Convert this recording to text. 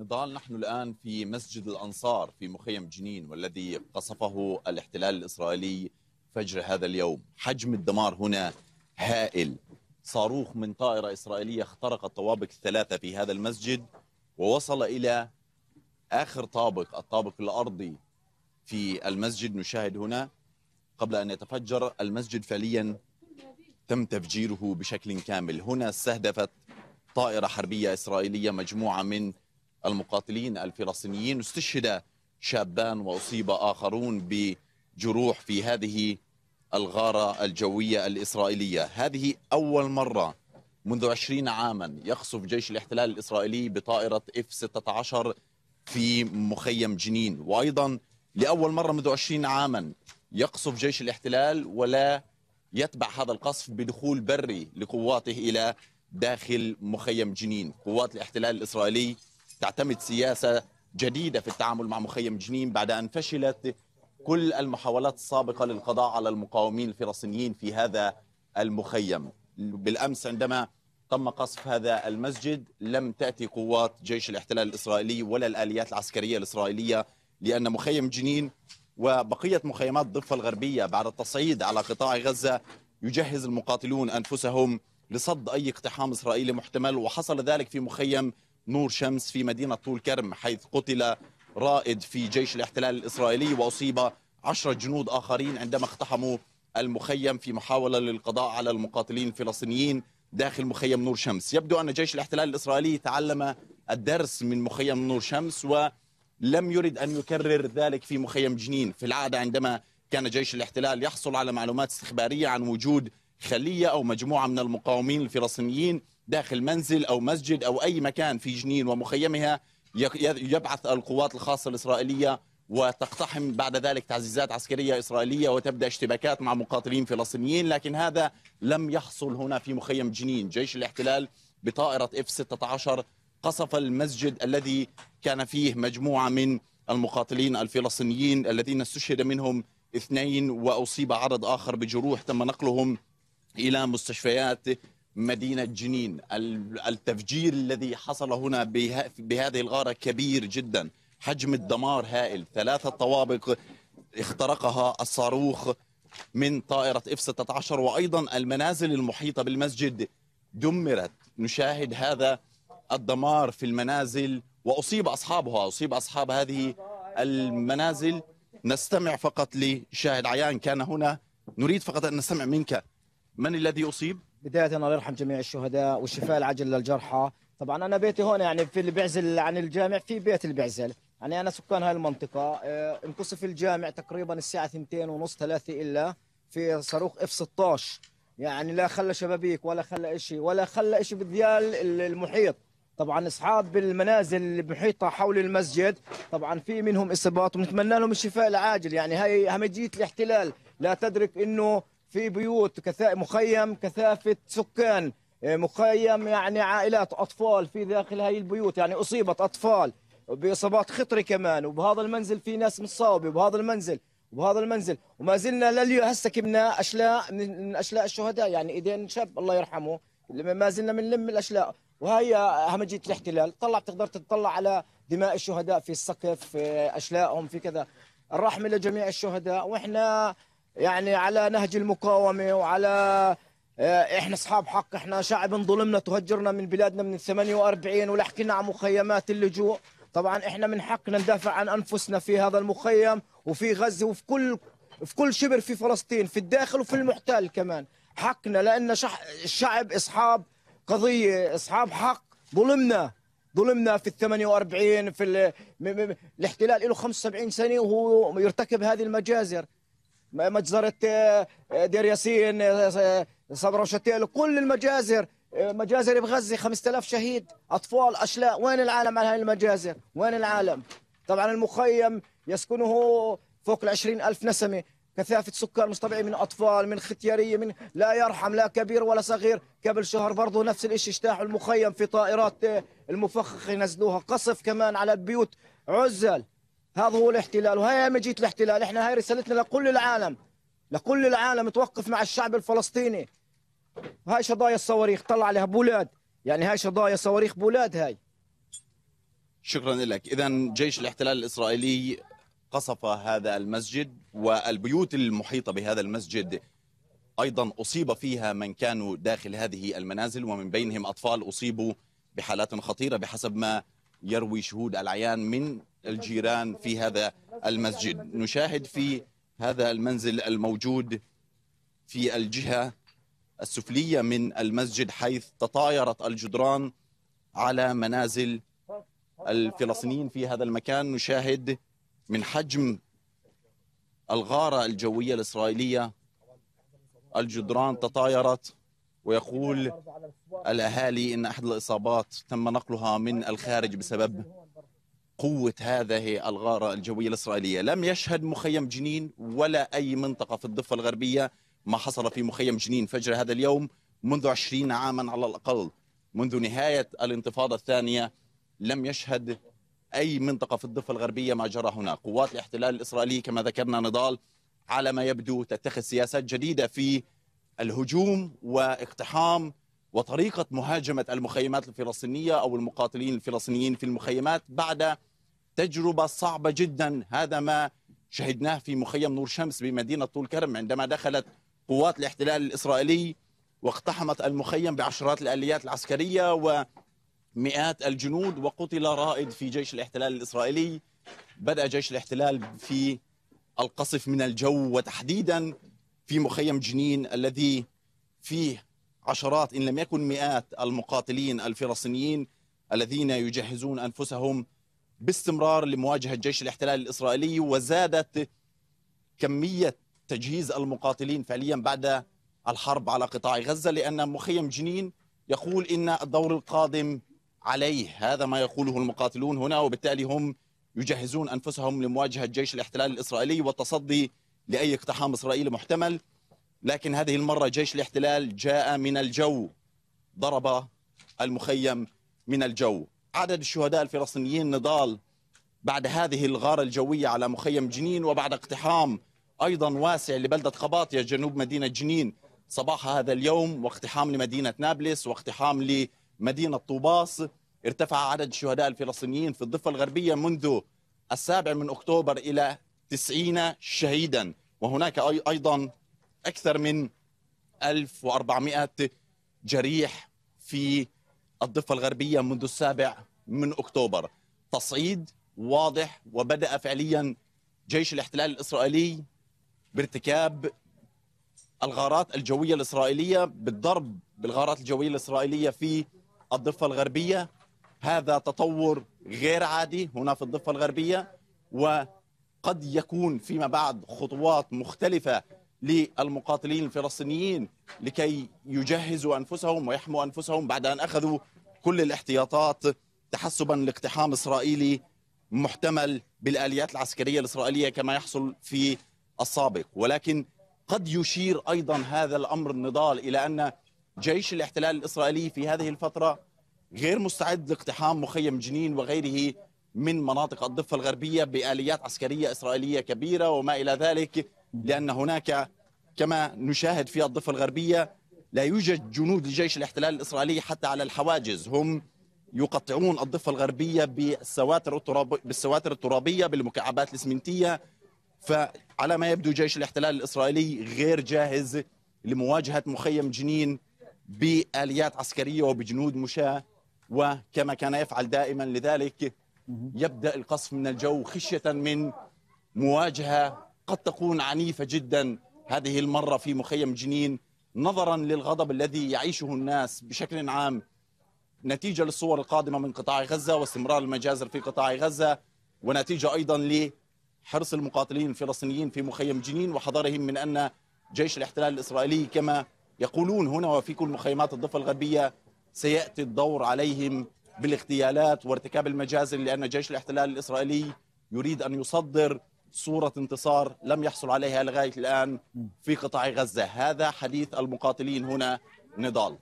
نضال نحن الآن في مسجد الأنصار في مخيم جنين والذي قصفه الاحتلال الإسرائيلي فجر هذا اليوم حجم الدمار هنا هائل صاروخ من طائرة إسرائيلية اخترق الطوابق الثلاثة في هذا المسجد ووصل إلى آخر طابق الطابق الأرضي في المسجد نشاهد هنا قبل أن يتفجر المسجد فعليا تم تفجيره بشكل كامل هنا استهدفت طائرة حربية إسرائيلية مجموعة من المقاتلين الفلسطينيين استشهد شابان واصيب اخرون بجروح في هذه الغاره الجويه الاسرائيليه، هذه اول مره منذ 20 عاما يقصف جيش الاحتلال الاسرائيلي بطائره اف 16 في مخيم جنين، وايضا لاول مره منذ 20 عاما يقصف جيش الاحتلال ولا يتبع هذا القصف بدخول بري لقواته الى داخل مخيم جنين، قوات الاحتلال الاسرائيلي تعتمد سياسة جديدة في التعامل مع مخيم جنين بعد أن فشلت كل المحاولات السابقة للقضاء على المقاومين الفلسطينيين في هذا المخيم بالأمس عندما تم قصف هذا المسجد لم تأتي قوات جيش الاحتلال الإسرائيلي ولا الآليات العسكرية الإسرائيلية لأن مخيم جنين وبقية مخيمات الضفة الغربية بعد التصعيد على قطاع غزة يجهز المقاتلون أنفسهم لصد أي اقتحام إسرائيلي محتمل وحصل ذلك في مخيم نور شمس في مدينة طول كرم حيث قتل رائد في جيش الاحتلال الإسرائيلي وأصيب عشرة جنود آخرين عندما اقتحموا المخيم في محاولة للقضاء على المقاتلين الفلسطينيين داخل مخيم نور شمس يبدو أن جيش الاحتلال الإسرائيلي تعلم الدرس من مخيم نور شمس ولم يرد أن يكرر ذلك في مخيم جنين في العادة عندما كان جيش الاحتلال يحصل على معلومات استخبارية عن وجود خلية أو مجموعة من المقاومين الفلسطينيين داخل منزل أو مسجد أو أي مكان في جنين ومخيمها يبعث القوات الخاصة الإسرائيلية وتقتحم بعد ذلك تعزيزات عسكرية إسرائيلية وتبدأ اشتباكات مع مقاتلين فلسطينيين لكن هذا لم يحصل هنا في مخيم جنين جيش الاحتلال بطائرة F-16 قصف المسجد الذي كان فيه مجموعة من المقاتلين الفلسطينيين الذين استشهد منهم اثنين وأصيب عدد آخر بجروح تم نقلهم إلى مستشفيات مدينة جنين التفجير الذي حصل هنا بهذه الغارة كبير جدا حجم الدمار هائل ثلاثة طوابق اخترقها الصاروخ من طائرة اف 16 وأيضا المنازل المحيطة بالمسجد دمرت نشاهد هذا الدمار في المنازل وأصيب أصحابها أصيب أصحاب هذه المنازل نستمع فقط لشاهد عيان كان هنا نريد فقط أن نستمع منك من الذي أصيب؟ بداية الله يرحم جميع الشهداء والشفاء العاجل للجرحى طبعا أنا بيتي هون يعني في البعزل عن الجامع في بيت البعزل يعني أنا سكان هاي المنطقة آه، انقصف الجامع تقريبا الساعة ثنتين ونص ثلاثة إلا في صاروخ اف 16 يعني لا خلى شبابيك ولا خلى شيء ولا خلى شيء بديال المحيط طبعا اصحاب المنازل المحيطه حول المسجد طبعا في منهم اصابات ونتمنى لهم الشفاء العاجل يعني هاي همجيه الاحتلال لا تدرك انه في بيوت كثا... مخيم كثافة سكان آه، مخيم يعني عائلات أطفال في داخل هاي البيوت يعني أصيبت أطفال بإصابات خطرة كمان وبهذا المنزل في ناس مصابة وبهذا المنزل وبهذا المنزل وما زلنا لليو هسه كبنا أشلاء من أشلاء الشهداء يعني إيدين شاب الله يرحمه ما زلنا بنلم الأشلاء وهي همجية الاحتلال طلع بتقدر تطلع على دماء الشهداء في السقف في أشلائهم في كذا الرحمة لجميع الشهداء وإحنا يعني على نهج المقاومه وعلى آه، احنا اصحاب حق احنا شعب انظلمنا تهجرنا من بلادنا من 48 ولحكينا عن مخيمات اللجوء طبعا احنا من حقنا ندافع عن انفسنا في هذا المخيم وفي غزه وفي كل في كل شبر في فلسطين في الداخل وفي المحتل كمان حقنا لان شح الشعب اصحاب قضيه اصحاب حق ظلمنا ظلمنا في ال 48 في الاحتلال له 75 سنه وهو يرتكب هذه المجازر مجزره آه، دير ياسين آه، آه، صبره وشتيل كل المجازر مجازر بغزه 5000 شهيد اطفال اشلاء وين العالم على هاي المجازر وين العالم طبعا المخيم يسكنه فوق ال ألف نسمه كثافة سكر مش طبيعي من أطفال من ختيارية من لا يرحم لا كبير ولا صغير قبل شهر برضه نفس الشيء اجتاحوا المخيم في طائرات المفخخة نزلوها قصف كمان على البيوت عزل هذا هو الاحتلال وهي مجيت الاحتلال احنا هاي رسالتنا لكل العالم لكل العالم توقف مع الشعب الفلسطيني هاي شظايا الصواريخ طلع عليها بولاد يعني هاي شظايا صواريخ بولاد هاي شكرا لك اذا جيش الاحتلال الاسرائيلي قصف هذا المسجد والبيوت المحيطه بهذا المسجد ايضا اصيب فيها من كانوا داخل هذه المنازل ومن بينهم اطفال اصيبوا بحالات خطيره بحسب ما يروي شهود العيان من الجيران في هذا المسجد نشاهد في هذا المنزل الموجود في الجهة السفلية من المسجد حيث تطايرت الجدران على منازل الفلسطينيين في هذا المكان نشاهد من حجم الغارة الجوية الإسرائيلية الجدران تطايرت ويقول الأهالي إن أحد الإصابات تم نقلها من الخارج بسبب قوة هذه الغارة الجوية الإسرائيلية لم يشهد مخيم جنين ولا أي منطقة في الضفة الغربية ما حصل في مخيم جنين فجر هذا اليوم منذ عشرين عاما على الأقل منذ نهاية الانتفاضة الثانية لم يشهد أي منطقة في الضفة الغربية ما جرى هنا قوات الاحتلال الإسرائيلي كما ذكرنا نضال على ما يبدو تتخذ سياسات جديدة في الهجوم واقتحام وطريقة مهاجمة المخيمات الفلسطينية أو المقاتلين الفلسطينيين في المخيمات بعد تجربة صعبة جدا هذا ما شهدناه في مخيم نور شمس بمدينة طول كرم عندما دخلت قوات الاحتلال الإسرائيلي واقتحمت المخيم بعشرات الآليات العسكرية ومئات الجنود وقتل رائد في جيش الاحتلال الإسرائيلي بدأ جيش الاحتلال في القصف من الجو وتحديدا في مخيم جنين الذي فيه عشرات إن لم يكن مئات المقاتلين الفلسطينيين الذين يجهزون أنفسهم باستمرار لمواجهه جيش الاحتلال الاسرائيلي وزادت كميه تجهيز المقاتلين فعليا بعد الحرب على قطاع غزه لان مخيم جنين يقول ان الدور القادم عليه هذا ما يقوله المقاتلون هنا وبالتالي هم يجهزون انفسهم لمواجهه جيش الاحتلال الاسرائيلي والتصدي لاي اقتحام اسرائيلي محتمل لكن هذه المره جيش الاحتلال جاء من الجو ضرب المخيم من الجو عدد الشهداء الفلسطينيين نضال بعد هذه الغارة الجوية على مخيم جنين وبعد اقتحام أيضا واسع لبلدة خباطية جنوب مدينة جنين صباح هذا اليوم واقتحام لمدينة نابلس واقتحام لمدينة طوباس ارتفع عدد الشهداء الفلسطينيين في الضفة الغربية منذ السابع من أكتوبر إلى تسعين شهيدا وهناك أيضا أكثر من 1400 جريح في الضفة الغربية منذ السابع من أكتوبر تصعيد واضح وبدأ فعليا جيش الاحتلال الإسرائيلي بارتكاب الغارات الجوية الإسرائيلية بالضرب بالغارات الجوية الإسرائيلية في الضفة الغربية هذا تطور غير عادي هنا في الضفة الغربية وقد يكون فيما بعد خطوات مختلفة للمقاتلين الفلسطينيين لكي يجهزوا انفسهم ويحموا انفسهم بعد ان اخذوا كل الاحتياطات تحسبا لاقتحام اسرائيلي محتمل بالاليات العسكريه الاسرائيليه كما يحصل في السابق ولكن قد يشير ايضا هذا الامر النضال الى ان جيش الاحتلال الاسرائيلي في هذه الفتره غير مستعد لاقتحام مخيم جنين وغيره من مناطق الضفه الغربيه باليات عسكريه اسرائيليه كبيره وما الى ذلك لأن هناك كما نشاهد في الضفة الغربية لا يوجد جنود لجيش الاحتلال الإسرائيلي حتى على الحواجز هم يقطعون الضفة الغربية بالسواتر الترابية, بالسواتر الترابية بالمكعبات الإسمنتية فعلى ما يبدو جيش الاحتلال الإسرائيلي غير جاهز لمواجهة مخيم جنين بآليات عسكرية وبجنود مشاة وكما كان يفعل دائما لذلك يبدأ القصف من الجو خشية من مواجهة قد تكون عنيفة جدا هذه المرة في مخيم جنين نظرا للغضب الذي يعيشه الناس بشكل عام نتيجة للصور القادمة من قطاع غزة واستمرار المجازر في قطاع غزة ونتيجة أيضا لحرص المقاتلين الفلسطينيين في مخيم جنين وحذرهم من أن جيش الاحتلال الإسرائيلي كما يقولون هنا وفي كل مخيمات الضفة الغربية سيأتي الدور عليهم بالاغتيالات وارتكاب المجازر لأن جيش الاحتلال الإسرائيلي يريد أن يصدر صورة انتصار لم يحصل عليها لغاية الآن في قطاع غزة هذا حديث المقاتلين هنا نضال